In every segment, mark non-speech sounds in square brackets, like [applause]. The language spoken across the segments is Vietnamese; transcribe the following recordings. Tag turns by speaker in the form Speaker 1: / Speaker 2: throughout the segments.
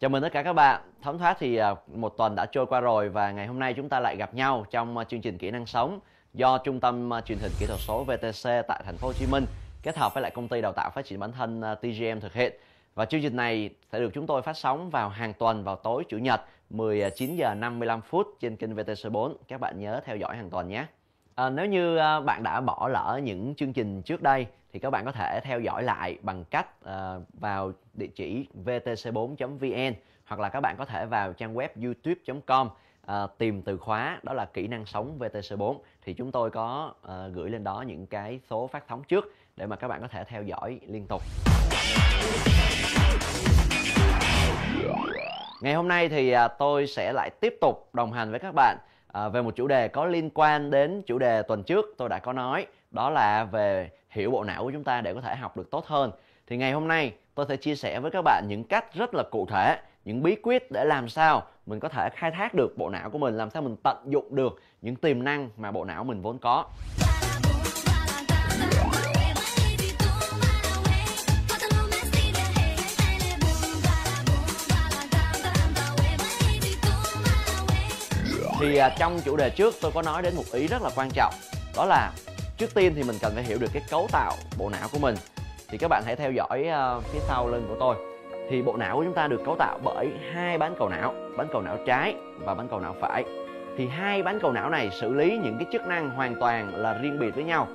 Speaker 1: Chào mừng tất cả các bạn. Thấm thoát thì à, một tuần đã trôi qua rồi và ngày hôm nay chúng ta lại gặp nhau trong à, chương trình kỹ năng sống do Trung tâm à, Truyền hình Kỹ thuật số VTC tại thành phố Hồ Chí Minh kết hợp với lại công ty đào tạo phát triển bản thân TGM thực hiện. Và chương trình này sẽ được chúng tôi phát sóng vào hàng tuần vào tối chủ nhật 19 giờ 55 phút trên kênh VTC4. Các bạn nhớ theo dõi hàng tuần nhé. À, nếu như ờ, bạn đã bỏ lỡ những chương trình trước đây thì các bạn có thể theo dõi lại bằng cách uh, vào địa chỉ vtc4.vn hoặc là các bạn có thể vào trang web youtube.com uh, tìm từ khóa đó là kỹ năng sống VTC4 thì chúng tôi có uh, gửi lên đó những cái số phát sóng trước để mà các bạn có thể theo dõi liên tục. Ngày hôm nay thì uh, tôi sẽ lại tiếp tục đồng hành với các bạn Ờ, về một chủ đề có liên quan đến chủ đề tuần trước tôi đã có nói đó là về hiểu bộ não của chúng ta để có thể học được tốt hơn thì ngày hôm nay tôi sẽ chia sẻ với các bạn những cách rất là cụ thể những bí quyết để làm sao mình có thể khai thác được bộ não của mình làm sao mình tận dụng được những tiềm năng mà bộ não mình vốn có thì à, trong chủ đề trước tôi có nói đến một ý rất là quan trọng đó là trước tiên thì mình cần phải hiểu được cái cấu tạo bộ não của mình thì các bạn hãy theo dõi à, phía sau lưng của tôi thì bộ não của chúng ta được cấu tạo bởi hai bán cầu não bán cầu não trái và bán cầu não phải thì hai bán cầu não này xử lý những cái chức năng hoàn toàn là riêng biệt với nhau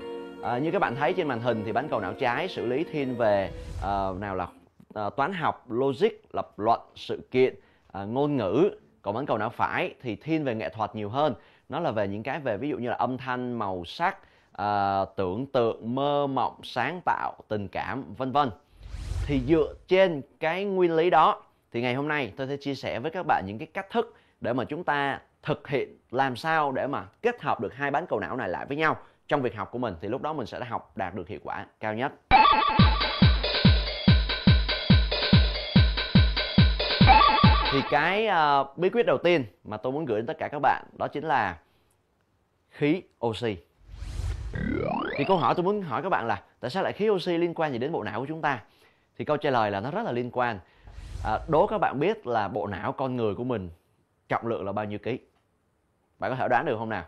Speaker 1: à, như các bạn thấy trên màn hình thì bán cầu não trái xử lý thiên về à, nào là à, toán học logic lập luận sự kiện à, ngôn ngữ còn bán cầu não phải thì thiên về nghệ thuật nhiều hơn nó là về những cái về ví dụ như là âm thanh màu sắc à, tưởng tượng mơ mộng sáng tạo tình cảm vân vân thì dựa trên cái nguyên lý đó thì ngày hôm nay tôi sẽ chia sẻ với các bạn những cái cách thức để mà chúng ta thực hiện làm sao để mà kết hợp được hai bán cầu não này lại với nhau trong việc học của mình thì lúc đó mình sẽ học đạt được hiệu quả cao nhất thì cái uh, bí quyết đầu tiên mà tôi muốn gửi đến tất cả các bạn đó chính là khí oxy thì câu hỏi tôi muốn hỏi các bạn là tại sao lại khí oxy liên quan gì đến bộ não của chúng ta thì câu trả lời là nó rất là liên quan à, đố các bạn biết là bộ não con người của mình trọng lượng là bao nhiêu ký bạn có thể đoán được không nào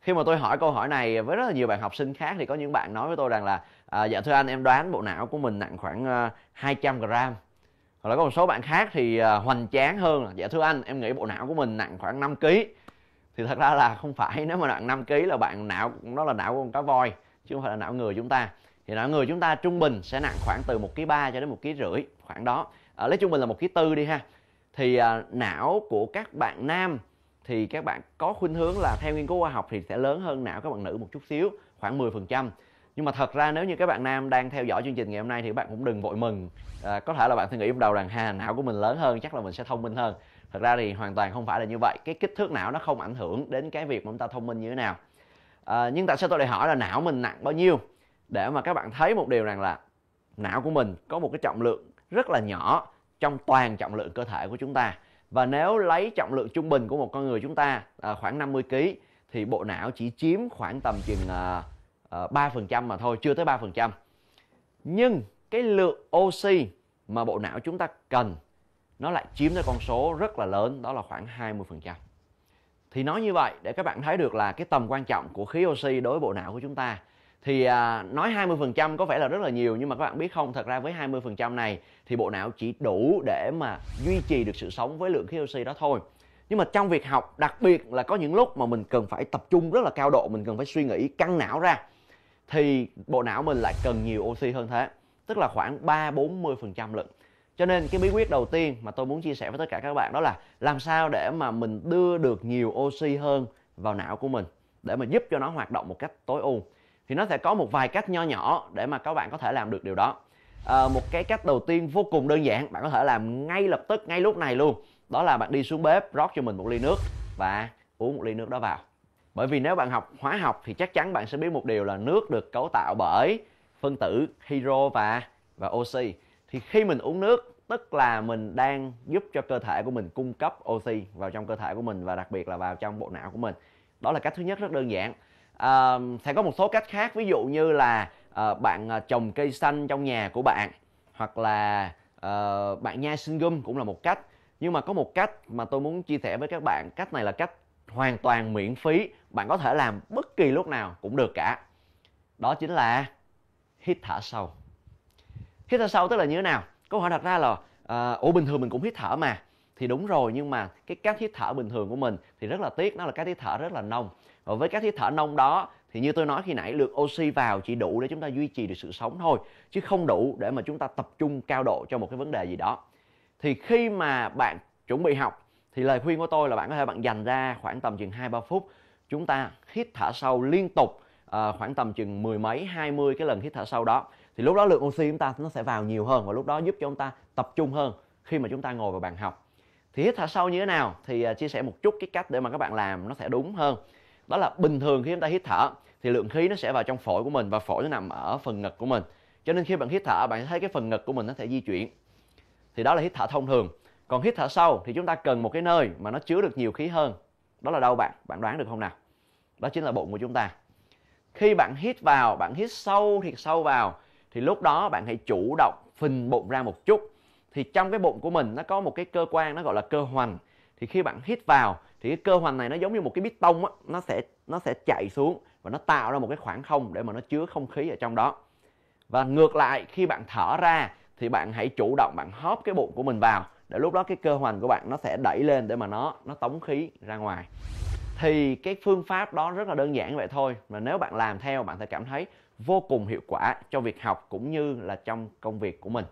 Speaker 1: khi mà tôi hỏi câu hỏi này với rất là nhiều bạn học sinh khác thì có những bạn nói với tôi rằng là à, dạ thưa anh em đoán bộ não của mình nặng khoảng uh, 200 gram hoặc là có một số bạn khác thì à, hoành tráng hơn dạ thưa anh em nghĩ bộ não của mình nặng khoảng 5 kg thì thật ra là [laughs] không phải nếu mà nặng 5 kg là bạn não nó là não của con cá voi chứ không phải là não người chúng ta thì não người chúng ta trung bình sẽ nặng khoảng từ một kg ba cho đến một kg rưỡi khoảng đó à, lấy trung bình là một kg tư đi ha thì à, não của các bạn nam thì các bạn có khuynh hướng là theo nghiên cứu khoa học thì sẽ lớn hơn não các bạn nữ một chút xíu khoảng 10% nhưng mà thật ra nếu như các bạn nam đang theo dõi chương trình ngày hôm nay thì các bạn cũng đừng vội mừng à, có thể là bạn suy nghĩ trong đầu rằng hà não của mình lớn hơn chắc là mình sẽ thông minh hơn thật ra thì hoàn toàn không phải là như vậy cái kích thước não nó không ảnh hưởng đến cái việc mà chúng ta thông minh như thế nào à, nhưng tại sao tôi lại hỏi là não mình nặng bao nhiêu để mà các bạn thấy một điều rằng là não của mình có một cái trọng lượng rất là nhỏ trong toàn trọng lượng cơ thể của chúng ta và nếu lấy trọng lượng trung bình của một con người chúng ta à, khoảng 50 kg thì bộ não chỉ chiếm khoảng tầm chừng à, 3% ờ, mà thôi, chưa tới 3%. Nhưng cái lượng oxy mà bộ não chúng ta cần nó lại chiếm tới con số rất là lớn, đó là khoảng 20%. Thì nói như vậy để các bạn thấy được là cái tầm quan trọng của khí oxy đối với bộ não của chúng ta. Thì à, nói 20% có vẻ là rất là nhiều nhưng mà các bạn biết không, thật ra với 20% này thì bộ não chỉ đủ để mà duy trì được sự sống với lượng khí oxy đó thôi nhưng mà trong việc học đặc biệt là có những lúc mà mình cần phải tập trung rất là cao độ mình cần phải suy nghĩ căng não ra thì bộ não mình lại cần nhiều oxy hơn thế tức là khoảng 3-40% lượng. cho nên cái bí quyết đầu tiên mà tôi muốn chia sẻ với tất cả các bạn đó là làm sao để mà mình đưa được nhiều oxy hơn vào não của mình để mà giúp cho nó hoạt động một cách tối ưu thì nó sẽ có một vài cách nho nhỏ để mà các bạn có thể làm được điều đó à, một cái cách đầu tiên vô cùng đơn giản bạn có thể làm ngay lập tức ngay lúc này luôn đó là bạn đi xuống bếp rót cho mình một ly nước và uống một ly nước đó vào bởi vì nếu bạn học hóa học thì chắc chắn bạn sẽ biết một điều là nước được cấu tạo bởi phân tử hydro và và oxy thì khi mình uống nước tức là mình đang giúp cho cơ thể của mình cung cấp oxy vào trong cơ thể của mình và đặc biệt là vào trong bộ não của mình đó là cách thứ nhất rất đơn giản à, sẽ có một số cách khác ví dụ như là à, bạn à, trồng cây xanh trong nhà của bạn hoặc là à, bạn nhai sinh gum cũng là một cách nhưng mà có một cách mà tôi muốn chia sẻ với các bạn cách này là cách hoàn toàn miễn phí bạn có thể làm bất kỳ lúc nào cũng được cả đó chính là hít thở sâu hít thở sâu tức là như thế nào câu hỏi đặt ra là à, ủa bình thường mình cũng hít thở mà thì đúng rồi nhưng mà cái cách hít thở bình thường của mình thì rất là tiếc nó là cách hít thở rất là nông và với cách hít thở nông đó thì như tôi nói khi nãy lượng oxy vào chỉ đủ để chúng ta duy trì được sự sống thôi chứ không đủ để mà chúng ta tập trung cao độ cho một cái vấn đề gì đó thì khi mà bạn chuẩn bị học thì lời khuyên của tôi là bạn có thể bạn dành ra khoảng tầm chừng 2 3 phút chúng ta hít thở sâu liên tục à, khoảng tầm chừng mười mấy 20 cái lần hít thở sâu đó thì lúc đó lượng oxy chúng ta nó sẽ vào nhiều hơn và lúc đó giúp cho chúng ta tập trung hơn khi mà chúng ta ngồi vào bàn học thì hít thở sâu như thế nào thì ờ, chia sẻ một chút cái cách để mà các bạn làm nó sẽ đúng hơn đó là bình thường khi chúng ta hít thở thì lượng khí nó sẽ vào trong phổi của mình và phổi nó nằm ở phần ngực của mình cho nên khi bạn hít thở bạn thấy cái phần ngực của mình nó sẽ di chuyển thì đó là hít thở thông thường còn hít thở sâu thì chúng ta cần một cái nơi mà nó chứa được nhiều khí hơn đó là đâu bạn bạn đoán được không nào đó chính là bụng của chúng ta khi bạn hít vào bạn hít sâu thiệt sâu vào thì lúc đó bạn hãy chủ động phình bụng ra một chút thì trong cái bụng của mình nó có một cái cơ quan nó gọi là cơ hoành thì khi bạn hít vào thì cái cơ hoành này nó giống như một cái bít tông á nó sẽ nó sẽ chạy xuống và nó tạo ra một cái khoảng không để mà nó chứa không khí ở trong đó và ngược lại khi bạn thở ra thì bạn hãy chủ động bạn hóp cái bụng của mình vào để lúc đó cái cơ hoành của bạn nó sẽ đẩy lên để mà nó nó tống khí ra ngoài thì cái phương pháp đó rất là đơn giản vậy thôi mà nếu bạn làm theo bạn sẽ cảm thấy vô cùng hiệu quả cho việc học cũng như là trong công việc của mình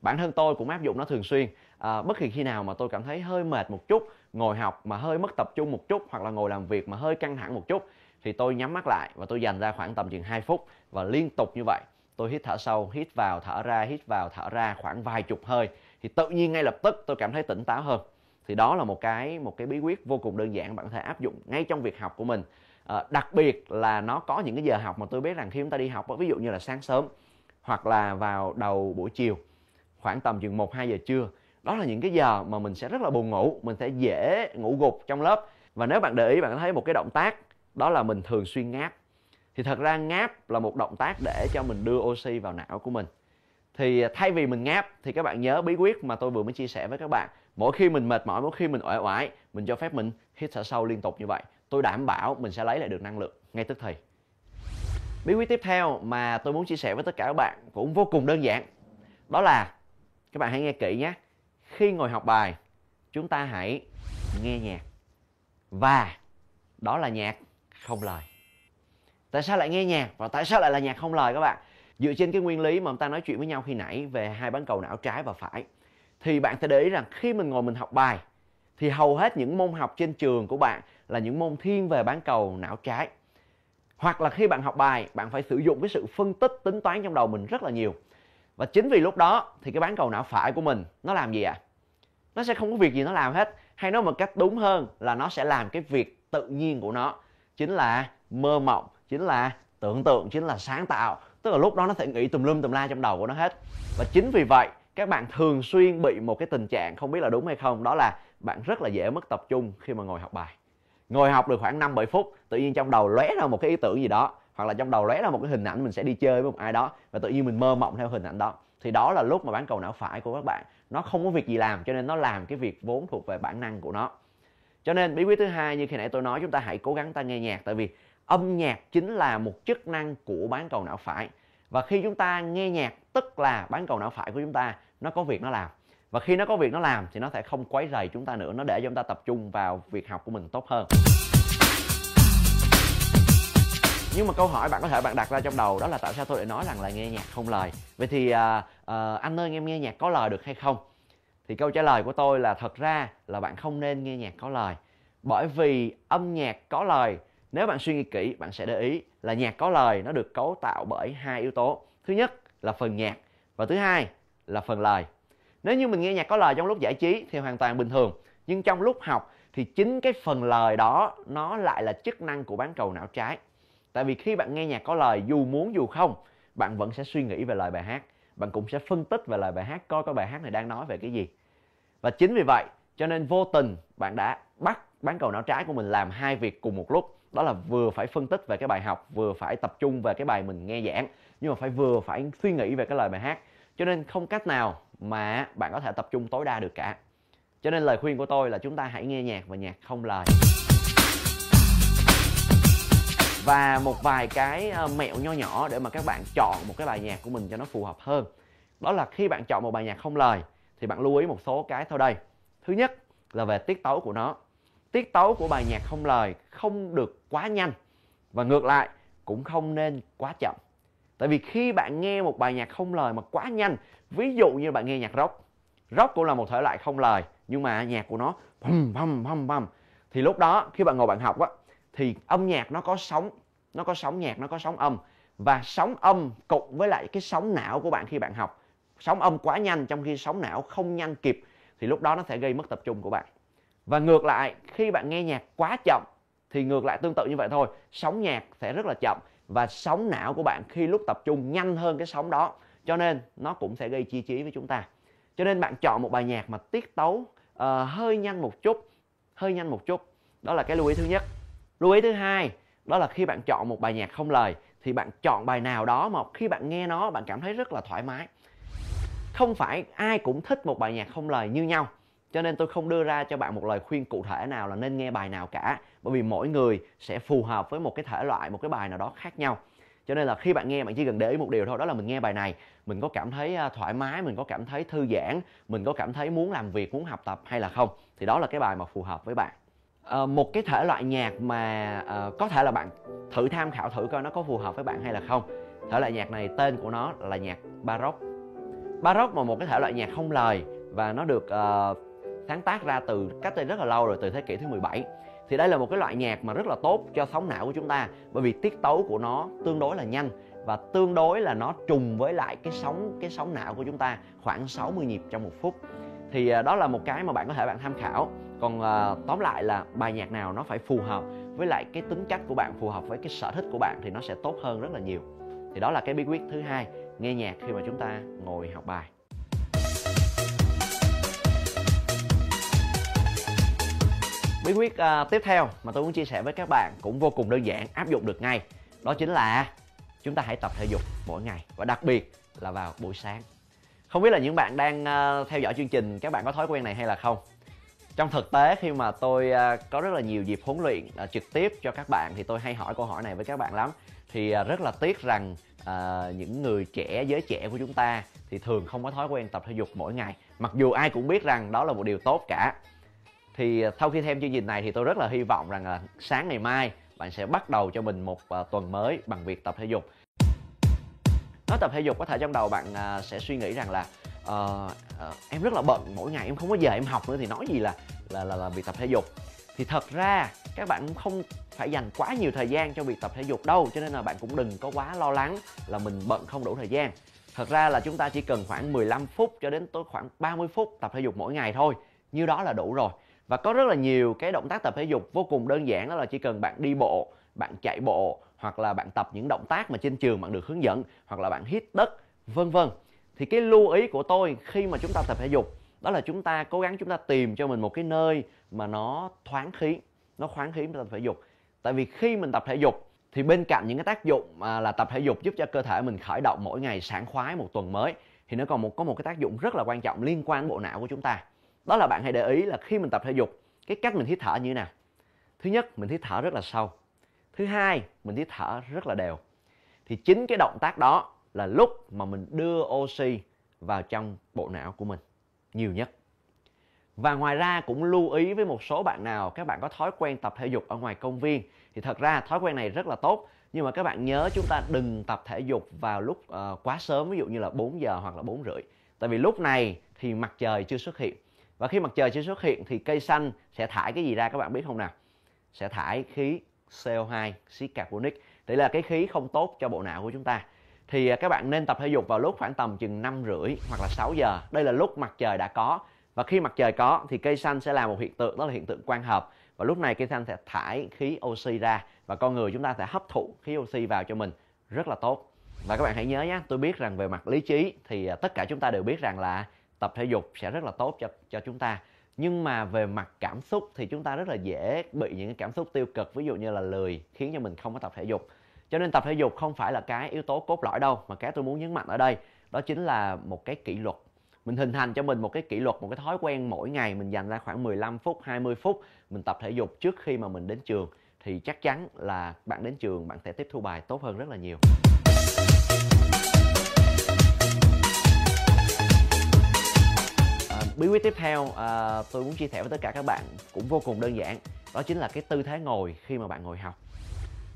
Speaker 1: bản thân tôi cũng áp dụng nó thường xuyên à, bất kỳ khi nào mà tôi cảm thấy hơi mệt một chút ngồi học mà hơi mất tập trung một chút hoặc là ngồi làm việc mà hơi căng thẳng một chút thì tôi nhắm mắt lại và tôi dành ra khoảng tầm chừng 2 phút và liên tục như vậy tôi hít thở sâu hít vào thở ra hít vào thở ra khoảng vài chục hơi thì tự nhiên ngay lập tức tôi cảm thấy tỉnh táo hơn thì đó là một cái một cái bí quyết vô cùng đơn giản bạn có thể áp dụng ngay trong việc học của mình à, đặc biệt là nó có những cái giờ học mà tôi biết rằng khi chúng ta đi học ví dụ như là sáng sớm hoặc là vào đầu buổi chiều khoảng tầm chừng một hai giờ trưa đó là những cái giờ mà mình sẽ rất là buồn ngủ mình sẽ dễ ngủ gục trong lớp và nếu bạn để ý bạn thấy một cái động tác đó là mình thường xuyên ngáp thì thật ra ngáp là một động tác để cho mình đưa oxy vào não của mình thì à, thay vì mình ngáp thì các bạn nhớ bí quyết mà tôi vừa mới chia sẻ với các bạn mỗi khi mình mệt mỏi mỗi khi mình uể oải mình cho phép mình hít thở sâu liên tục như vậy tôi đảm bảo mình sẽ lấy lại được năng lượng ngay tức thì bí quyết tiếp theo mà tôi muốn chia sẻ với tất cả các bạn cũng vô cùng đơn giản đó là các bạn hãy nghe kỹ nhé khi ngồi học bài chúng ta hãy nghe nhạc và đó là nhạc không lời tại sao lại nghe nhạc và tại sao lại là nhạc không lời các bạn dựa trên cái nguyên lý mà chúng ta nói chuyện với nhau khi nãy về hai bán cầu não trái và phải thì bạn sẽ để ý rằng khi mình ngồi mình học bài thì hầu hết những môn học trên trường của bạn là những môn thiên về bán cầu não trái hoặc là khi bạn học bài bạn phải sử dụng cái sự phân tích tính toán trong đầu mình rất là nhiều và chính vì lúc đó thì cái bán cầu não phải của mình nó làm gì ạ à? nó sẽ không có việc gì nó làm hết hay nói một cách đúng hơn là nó sẽ làm cái việc tự nhiên của nó chính là mơ mộng chính là tưởng tượng chính là sáng tạo tức là lúc đó nó sẽ nghĩ tùm lum tùm la trong đầu của nó hết và chính vì vậy các bạn thường xuyên bị một cái tình trạng không biết là đúng hay không đó là bạn rất là dễ mất tập trung khi mà ngồi học bài ngồi học được khoảng 5 7 phút tự nhiên trong đầu lóe ra một cái ý tưởng gì đó hoặc là trong đầu lóe ra một cái hình ảnh mình sẽ đi chơi với một ai đó và tự nhiên mình mơ mộng theo hình ảnh đó thì đó là lúc mà bán cầu não phải của các bạn nó không có việc gì làm cho nên nó làm cái việc vốn thuộc về bản năng của nó cho nên bí quyết thứ hai như khi nãy tôi nói chúng ta hãy cố gắng ta nghe nhạc tại vì âm nhạc chính là một chức năng của bán cầu não phải và khi chúng ta nghe nhạc tức là bán cầu não phải của chúng ta nó có việc nó làm và khi nó có việc nó làm thì nó sẽ không quấy rầy chúng ta nữa nó để cho chúng ta tập trung vào việc học của mình tốt hơn nhưng mà câu hỏi bạn có thể bạn đặt ra trong đầu đó là tại sao tôi lại nói rằng là nghe nhạc không lời vậy thì à, à, anh ơi em nghe nhạc có lời được hay không thì câu trả lời của tôi là thật ra là bạn không nên nghe nhạc có lời bởi vì âm nhạc có lời nếu bạn suy nghĩ kỹ bạn sẽ để ý là nhạc có lời nó được cấu tạo bởi hai yếu tố thứ nhất là phần nhạc và thứ hai là phần lời nếu như mình nghe nhạc có lời trong lúc giải trí thì hoàn toàn bình thường nhưng trong lúc học thì chính cái phần lời đó nó lại là chức năng của bán cầu não trái tại vì khi bạn nghe nhạc có lời dù muốn dù không bạn vẫn sẽ suy nghĩ về lời bài hát bạn cũng sẽ phân tích về lời bài hát coi cái bài hát này đang nói về cái gì và chính vì vậy cho nên vô tình bạn đã bắt bán cầu não trái của mình làm hai việc cùng một lúc đó là vừa phải phân tích về cái bài học vừa phải tập trung về cái bài mình nghe giảng nhưng mà phải vừa phải suy nghĩ về cái lời bài hát cho nên không cách nào mà bạn có thể tập trung tối đa được cả cho nên lời khuyên của tôi là chúng ta hãy nghe nhạc và nhạc không lời và một vài cái ờ, mẹo nho nhỏ để mà các bạn chọn một cái bài nhạc của mình cho nó phù hợp hơn đó là khi bạn chọn một bài nhạc không lời thì bạn lưu ý một số cái sau đây thứ nhất là về tiết tấu của nó tiết tấu của bài nhạc không lời không được quá nhanh và ngược lại cũng không nên quá chậm tại vì khi bạn nghe một bài nhạc không lời mà quá nhanh ví dụ như bạn nghe nhạc rock rock cũng là một thể loại không lời nhưng mà nhạc của nó bum bum bum bum thì lúc đó khi bạn ngồi bạn học á thì âm nhạc nó có sóng nó có sóng nhạc nó có sóng âm và sóng âm cộng với lại cái sóng não của bạn khi bạn học sóng âm quá nhanh trong khi sóng não không nhanh kịp thì lúc đó nó sẽ gây mất tập trung của bạn và ngược lại khi bạn nghe nhạc quá chậm thì ngược lại tương tự như vậy thôi sóng nhạc sẽ rất là chậm và sóng não của bạn khi lúc tập trung nhanh hơn cái sóng đó cho nên nó cũng sẽ gây chi trí với chúng ta cho nên bạn chọn một bài nhạc mà tiết tấu uh, hơi nhanh một chút hơi nhanh một chút đó là cái lưu ý thứ nhất lưu ý thứ hai đó là khi bạn chọn một bài nhạc không lời thì bạn chọn bài nào đó mà khi bạn nghe nó bạn cảm thấy rất là thoải mái không phải ai cũng thích một bài nhạc không lời như nhau cho nên tôi không đưa ra cho bạn một lời khuyên cụ thể nào là nên nghe bài nào cả bởi vì mỗi người sẽ phù hợp với một cái thể loại một cái bài nào đó khác nhau cho nên là khi bạn nghe bạn chỉ cần để ý một điều thôi đó là mình nghe bài này mình có cảm thấy à, thoải mái mình có cảm thấy thư giãn mình có cảm thấy muốn làm việc muốn học tập hay là không thì đó là cái bài mà phù hợp với bạn à, một cái thể loại nhạc mà à, có thể là bạn thử tham khảo thử coi nó có phù hợp với bạn hay là không thể loại nhạc này tên của nó là nhạc baroque baroque là một cái thể loại nhạc không lời và nó được uh, sáng tác ra từ cách đây rất là lâu rồi từ thế kỷ thứ 17 thì đây là một cái loại nhạc mà rất là tốt cho sóng não của chúng ta bởi vì tiết tấu của nó tương đối là nhanh và tương đối là nó trùng với lại cái sóng cái sóng não của chúng ta khoảng 60 nhịp trong một phút thì à, đó là một cái mà bạn có thể bạn tham khảo còn à, tóm lại là bài nhạc nào nó phải phù hợp với lại cái tính cách của bạn phù hợp với cái sở thích của bạn thì nó sẽ tốt hơn rất là nhiều thì đó là cái bí quyết thứ hai nghe nhạc khi mà chúng ta ngồi học bài bí quyết uh, tiếp theo mà tôi muốn chia sẻ với các bạn cũng vô cùng đơn giản áp dụng được ngay đó chính là chúng ta hãy tập thể dục mỗi ngày và đặc biệt là vào buổi sáng không biết là những bạn đang uh, theo dõi chương trình các bạn có thói quen này hay là không trong thực tế khi mà tôi uh, có rất là nhiều dịp huấn luyện uh, trực tiếp cho các bạn thì tôi hay hỏi câu hỏi này với các bạn lắm thì uh, rất là tiếc rằng uh, những người trẻ giới trẻ của chúng ta thì thường không có thói quen tập thể dục mỗi ngày mặc dù ai cũng biết rằng đó là một điều tốt cả thì à, sau khi thêm chương trình này thì tôi rất là hy vọng rằng là sáng ngày mai bạn sẽ bắt đầu cho mình một à, tuần mới bằng việc tập thể dục nói tập thể dục có thể trong đầu bạn à, sẽ suy nghĩ rằng là uh, uh, em rất là bận mỗi ngày em không có giờ em học nữa thì nói gì là là là, là việc tập thể dục thì thật ra các bạn cũng không phải dành quá nhiều thời gian cho việc tập thể dục đâu cho nên là bạn cũng đừng có quá lo lắng là mình bận không đủ thời gian thật ra là chúng ta chỉ cần khoảng 15 phút cho đến tới khoảng 30 phút tập thể dục mỗi ngày thôi như đó là đủ rồi và có rất là nhiều cái động tác tập thể dục vô cùng đơn giản đó là chỉ cần bạn đi bộ bạn chạy bộ hoặc là bạn tập những động tác mà trên trường bạn được hướng dẫn hoặc là bạn hít đất vân vân thì cái lưu ý của tôi khi mà chúng ta tập thể dục đó là chúng ta cố gắng chúng ta tìm cho mình một cái nơi mà nó thoáng khí nó khoáng khí tập thể dục tại vì khi mình tập thể dục thì bên cạnh những cái tác dụng mà là tập thể dục giúp cho cơ thể mình khởi động mỗi ngày sảng khoái một tuần mới thì nó còn một có một cái tác dụng rất là quan trọng liên quan đến bộ não của chúng ta đó là bạn hãy để ý là khi mình tập thể dục cái cách mình hít thở như thế nào thứ nhất mình hít thở rất là sâu thứ hai mình hít thở rất là đều thì chính cái động tác đó là lúc mà mình đưa oxy vào trong bộ não của mình nhiều nhất và ngoài ra cũng lưu ý với một số bạn nào các bạn có thói quen tập thể dục ở ngoài công viên thì thật ra thói quen này rất là tốt nhưng mà các bạn nhớ chúng ta đừng tập thể dục vào lúc uh, quá sớm ví dụ như là 4 giờ hoặc là 4 rưỡi tại vì lúc này thì mặt trời chưa xuất hiện và khi mặt trời chưa xuất hiện thì cây xanh sẽ thải cái gì ra các bạn biết không nào sẽ thải khí CO2 khí carbonic đấy là cái khí không tốt cho bộ não của chúng ta thì à, các bạn nên tập thể dục vào lúc khoảng tầm chừng năm rưỡi hoặc là 6 giờ đây là lúc mặt trời đã có và khi mặt trời có thì cây xanh sẽ là một hiện tượng đó là hiện tượng quang hợp và lúc này cây xanh sẽ thải khí oxy ra và con người chúng ta sẽ hấp thụ khí oxy vào cho mình rất là tốt và các bạn hãy nhớ nhé tôi biết rằng về mặt lý trí thì à, tất cả chúng ta đều biết rằng là tập thể dục sẽ rất là tốt cho cho chúng ta nhưng mà về mặt cảm xúc thì chúng ta rất là dễ bị những cảm xúc tiêu cực ví dụ như là lười khiến cho mình không có tập thể dục cho nên tập thể dục không phải là cái yếu tố cốt lõi đâu mà cái tôi muốn nhấn mạnh ở đây đó chính là một cái kỷ luật mình hình thành cho mình một cái kỷ luật một cái thói quen mỗi ngày mình dành ra khoảng 15 phút 20 phút mình tập thể dục trước khi mà mình đến trường thì chắc chắn là bạn đến trường bạn sẽ tiếp thu bài tốt hơn rất là nhiều bí quyết tiếp theo uh, tôi muốn chia sẻ với tất cả các bạn cũng vô cùng đơn giản đó chính là cái tư thế ngồi khi mà bạn ngồi học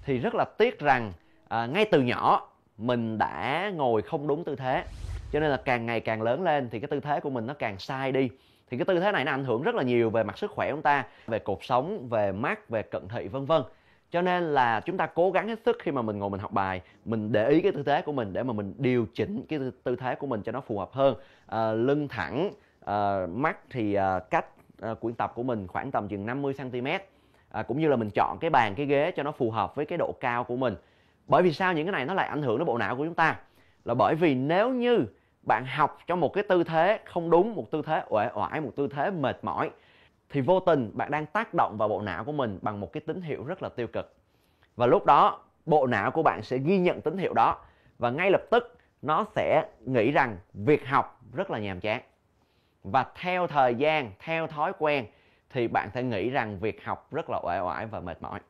Speaker 1: thì rất là tiếc rằng uh, ngay từ nhỏ mình đã ngồi không đúng tư thế cho nên là càng ngày càng lớn lên thì cái tư thế của mình nó càng sai đi thì cái tư thế này nó ảnh hưởng rất là nhiều về mặt sức khỏe của ta về cột sống về mắt về cận thị vân vân cho nên là chúng ta cố gắng hết sức khi mà mình ngồi mình học bài mình để ý cái tư thế của mình để mà mình điều chỉnh cái tư thế của mình cho nó phù hợp hơn à, lưng thẳng à, mắt thì à, cách à, ờ, quyển tập của mình khoảng tầm chừng 50 cm à, cũng như là mình chọn cái bàn cái ghế cho nó phù hợp với cái độ cao của mình bởi vì sao những cái này nó lại ảnh hưởng đến bộ não của chúng ta là bởi vì nếu như bạn học trong một cái tư thế không đúng một tư thế uể oải một tư thế mệt mỏi thì vô tình bạn đang tác động vào bộ não của mình bằng một cái tín hiệu rất là tiêu cực và lúc đó bộ não của bạn sẽ ghi nhận tín hiệu đó và ngay lập tức nó sẽ nghĩ rằng việc học rất là nhàm chán và theo thời gian theo thói quen thì bạn sẽ nghĩ rằng việc học rất là uể oải và mệt mỏi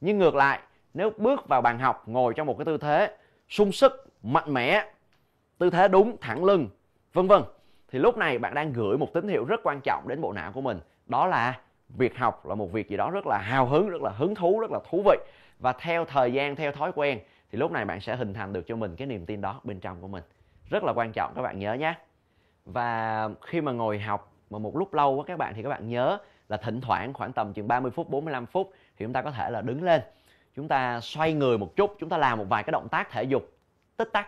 Speaker 1: nhưng ngược lại nếu bước vào bàn học ngồi trong một cái tư thế sung sức mạnh mẽ tư thế đúng thẳng lưng vân vân thì lúc này bạn đang gửi một tín hiệu rất quan trọng đến bộ não của mình đó là việc học là một việc gì đó rất là hào hứng rất là hứng thú rất là thú vị và theo thời gian theo thói quen thì lúc này bạn sẽ hình thành được cho mình cái niềm tin đó bên trong của mình rất là quan trọng các bạn nhớ nhé và khi mà ngồi học mà một lúc lâu quá các bạn thì các bạn nhớ là thỉnh thoảng khoảng tầm chừng 30 phút 45 phút thì chúng ta có thể là đứng lên chúng ta xoay người một chút chúng ta làm một vài cái động tác thể dục tích tắc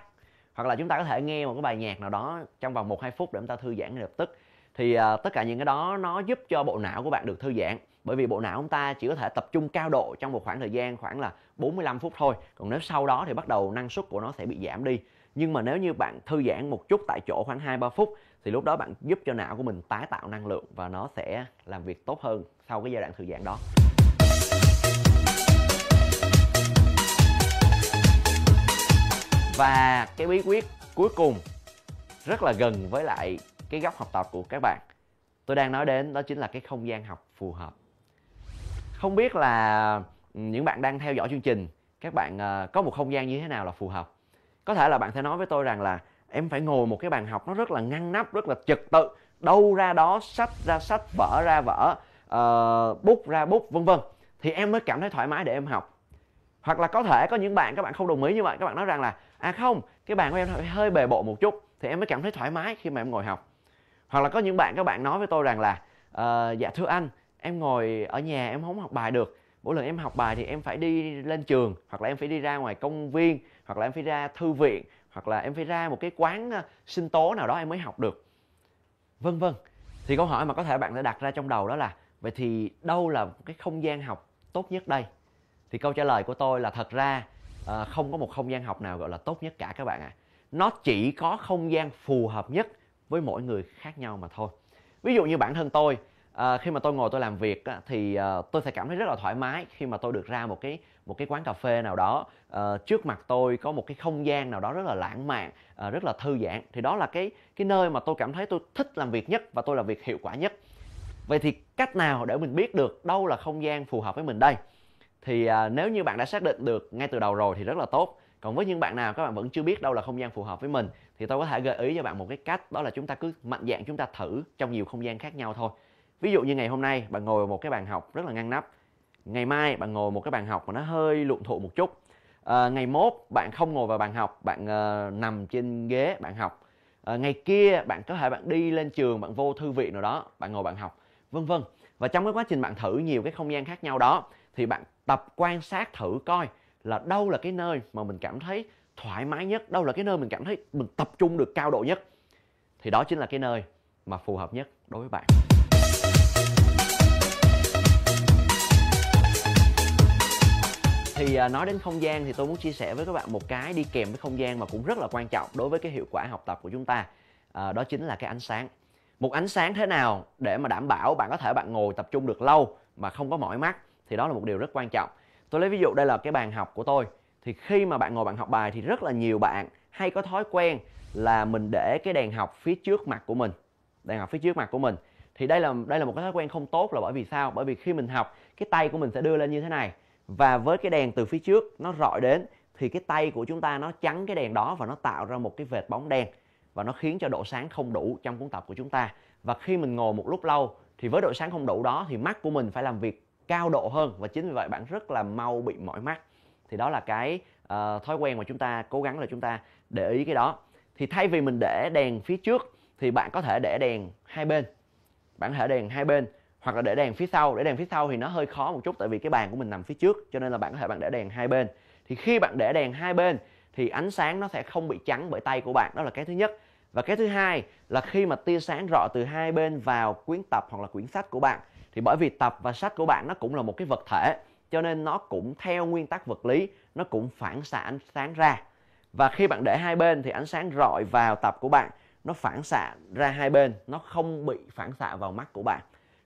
Speaker 1: hoặc là chúng ta có thể nghe một cái bài nhạc nào đó trong vòng 1 2 phút để chúng ta thư giãn ngay lập tức thì uh, tất cả những cái đó nó giúp cho bộ não của bạn được thư giãn bởi vì bộ não chúng ta chỉ có thể tập trung cao độ trong một khoảng thời gian khoảng là 45 phút thôi còn nếu sau đó thì bắt đầu năng suất của nó sẽ bị giảm đi nhưng mà nếu như bạn thư giãn một chút tại chỗ khoảng 2-3 phút thì lúc đó bạn giúp cho não của mình tái tạo năng lượng và nó sẽ làm việc tốt hơn sau cái giai đoạn thư giãn đó và cái bí quyết cuối cùng rất là gần với lại cái góc học tập của các bạn tôi đang nói đến đó chính là cái không gian học phù hợp không biết là những bạn đang theo dõi chương trình các bạn ờ, có một không gian như thế nào là phù hợp có thể là bạn sẽ nói với tôi rằng là em phải ngồi một cái bàn học nó rất là ngăn nắp rất là trật tự đâu ra đó sách ra sách vở ra vở uh, ờ, bút ra bút vân vân thì em mới cảm thấy thoải mái để em học hoặc là có thể có những bạn các bạn không đồng ý như vậy các bạn nói rằng là à không cái bàn của em hơi bề bộ một chút thì em mới cảm thấy thoải mái khi mà em ngồi học hoặc là có những bạn các bạn nói với tôi rằng là uh, dạ thưa anh em ngồi ở nhà em không học bài được mỗi lần em học bài thì em phải đi lên trường hoặc là em phải đi ra ngoài công viên hoặc là em phải ra thư viện hoặc là em phải ra một cái quán ờ, sinh tố nào đó em mới học được vân vân thì câu hỏi mà có thể bạn đã đặt ra trong đầu đó là vậy thì đâu là cái không gian học tốt nhất đây thì câu trả lời của tôi là thật ra ờ, không có một không gian học nào gọi là tốt nhất cả các bạn ạ à. nó chỉ có không gian phù hợp nhất với mỗi người khác nhau mà thôi ví dụ như bản thân tôi à, khi mà tôi ngồi tôi làm việc thì à, tôi sẽ cảm thấy rất là thoải mái khi mà tôi được ra một cái một cái quán cà phê nào đó à, trước mặt tôi có một cái không gian nào đó rất là lãng mạn à, rất là thư giãn thì đó là cái cái nơi mà tôi cảm thấy tôi thích làm việc nhất và tôi làm việc hiệu quả nhất vậy thì cách nào để mình biết được đâu là không gian phù hợp với mình đây thì à, nếu như bạn đã xác định được ngay từ đầu rồi thì rất là tốt còn với những bạn nào các bạn vẫn chưa biết đâu là không gian phù hợp với mình thì tôi có thể gợi ý cho bạn một cái cách đó là chúng ta cứ mạnh dạng chúng ta thử trong nhiều không gian khác nhau thôi ví dụ như ngày hôm nay bạn ngồi vào một cái bàn học rất là ngăn nắp ngày mai bạn ngồi một cái bàn học mà nó hơi luộn thụ một chút à, ngày mốt bạn không ngồi vào bàn học bạn uh, nằm trên ghế bạn học à, ngày kia bạn có thể bạn đi lên trường bạn vô thư viện nào đó bạn ngồi bạn học vân vân và trong cái quá trình bạn thử nhiều cái không gian khác nhau đó thì bạn tập quan sát thử coi là đâu là cái nơi mà mình cảm thấy thoải mái nhất đâu là cái nơi mình cảm thấy mình tập trung được cao độ nhất thì đó chính là cái nơi mà phù hợp nhất đối với bạn thì à, nói đến không gian thì tôi muốn chia sẻ với các bạn một cái đi kèm với không gian mà cũng rất là quan trọng đối với cái hiệu quả học tập của chúng ta à, đó chính là cái ánh sáng một ánh sáng thế nào để mà đảm bảo bạn có thể bạn ngồi tập trung được lâu mà không có mỏi mắt thì đó là một điều rất quan trọng tôi lấy ví dụ đây là cái bàn học của tôi thì khi mà bạn ngồi bạn học bài thì rất là nhiều bạn hay có thói quen là mình để cái đèn học phía trước mặt của mình đèn học phía trước mặt của mình thì đây là đây là một cái thói quen không tốt là bởi vì sao bởi vì khi mình học cái tay của mình sẽ đưa lên như thế này và với cái đèn từ phía trước nó rọi đến thì cái tay của chúng ta nó chắn cái đèn đó và nó tạo ra một cái vệt bóng đen và nó khiến cho độ sáng không đủ trong cuốn tập của chúng ta và khi mình ngồi một lúc lâu thì với độ sáng không đủ đó thì mắt của mình phải làm việc cao độ hơn và chính vì vậy bạn rất là mau bị mỏi mắt thì đó là cái uh, thói quen mà chúng ta cố gắng là chúng ta để ý cái đó thì thay vì mình để đèn phía trước thì bạn có thể để đèn hai bên bạn có thể đèn hai bên hoặc là để đèn phía sau để đèn phía sau thì nó hơi khó một chút tại vì cái bàn của mình nằm phía trước cho nên là bạn có thể bạn để đèn hai bên thì khi bạn để đèn hai bên thì ánh sáng nó sẽ không bị trắng bởi tay của bạn đó là cái thứ nhất và cái thứ hai là khi mà tia sáng rọi từ hai bên vào quyển tập hoặc là quyển sách của bạn thì bởi vì tập và sách của bạn nó cũng là một cái vật thể cho nên nó cũng theo nguyên tắc vật lý nó cũng phản xạ ánh sáng ra và khi bạn để hai bên thì ánh sáng rọi vào tập của bạn nó phản xạ ra hai bên nó không bị phản xạ vào mắt của bạn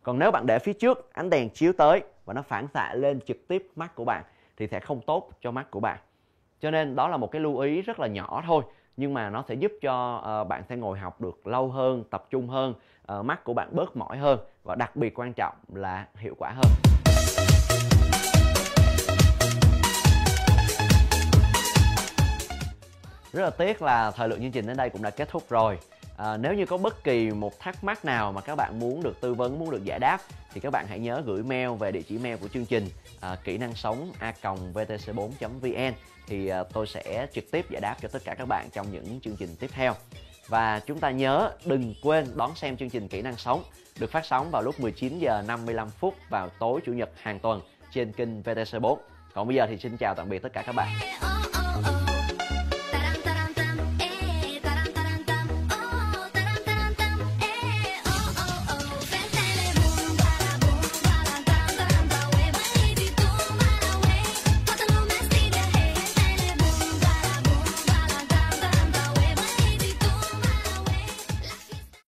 Speaker 1: còn nếu bạn để phía trước ánh đèn chiếu tới và nó phản xạ lên trực tiếp mắt của bạn thì sẽ không tốt cho mắt của bạn cho nên đó là một cái lưu ý rất là nhỏ thôi nhưng mà nó sẽ giúp cho ờ, bạn sẽ ngồi học được lâu hơn tập trung hơn ờ, mắt của bạn bớt mỏi hơn và đặc biệt quan trọng là hiệu quả hơn rất là tiếc là thời lượng chương trình đến đây cũng đã kết thúc rồi à, nếu như có bất kỳ một thắc mắc nào mà các bạn muốn được tư vấn muốn được giải đáp thì các bạn hãy nhớ gửi mail về địa chỉ mail của chương trình à, kỹ năng sống a vtc 4 vn thì à, tôi sẽ trực tiếp giải đáp cho tất cả các bạn trong những chương trình tiếp theo và chúng ta nhớ đừng quên đón xem chương trình kỹ năng sống được phát sóng vào lúc 19 giờ 55 phút vào tối chủ nhật hàng tuần trên kênh VTC4. Còn bây giờ thì xin chào tạm biệt tất cả các bạn.